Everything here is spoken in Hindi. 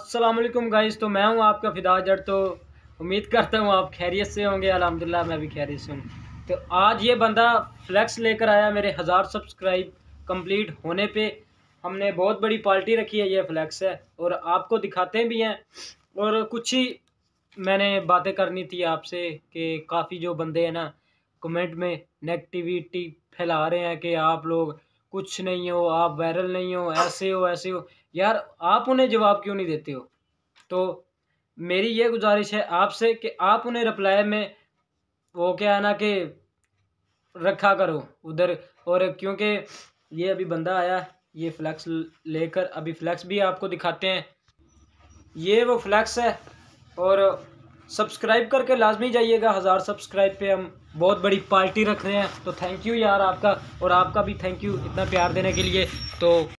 असलम गाइस तो मैं हूं आपका फिदा जट तो उम्मीद करता हूं आप खैरियत से होंगे अलहमदिल्ला मैं भी खैरियत से हूं तो आज ये बंदा फ्लैक्स लेकर आया मेरे हज़ार सब्सक्राइब कंप्लीट होने पे हमने बहुत बड़ी पार्टी रखी है ये फ्लैक्स है और आपको दिखाते भी हैं और कुछ ही मैंने बातें करनी थी आपसे कि काफ़ी जो बंदे हैं ना कमेंट में नेगेटिविटी फैला रहे हैं कि आप लोग कुछ नहीं हो आप वायरल नहीं हो ऐसे हो ऐसे हो यार आप उन्हें जवाब क्यों नहीं देते हो तो मेरी ये गुजारिश है आपसे कि आप उन्हें रिप्लाई में वो क्या है ना कि रखा करो उधर और क्योंकि ये अभी बंदा आया ये फ्लैक्स लेकर अभी फ्लैक्स भी आपको दिखाते हैं ये वो फ्लैक्स है और सब्सक्राइब करके लाजमी जाइएगा हज़ार सब्सक्राइब पे हम बहुत बड़ी पार्टी रख रहे हैं तो थैंक यू यार आपका और आपका भी थैंक यू इतना प्यार देने के लिए तो